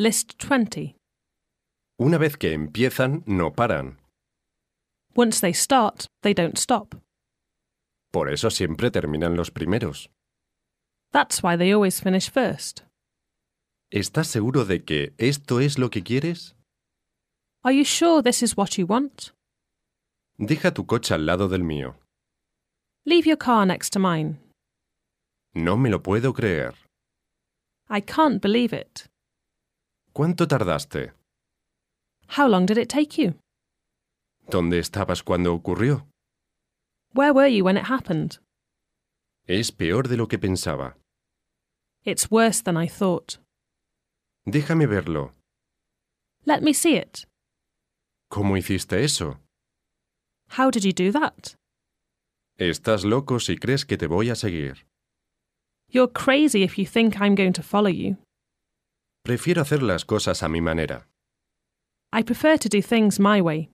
List 20. Una vez que empiezan, no paran. Once they start, they don't stop. Por eso siempre terminan los primeros. That's why they always finish first. ¿Estás seguro de que esto es lo que quieres? Are you sure this is what you want? Deja tu coche al lado del mío. Leave your car next to mine. No me lo puedo creer. I can't believe it. ¿Cuánto tardaste? How long did it take you? ¿Dónde estabas cuando ocurrió? Where were you when it happened? Es peor de lo que pensaba. It's worse than I thought. Déjame verlo. Let me see it. ¿Cómo hiciste eso? How did you do that? Estás loco si crees que te voy a seguir. You're crazy if you think I'm going to follow you. Prefiero hacer las cosas a mi manera. I prefer to do things my way.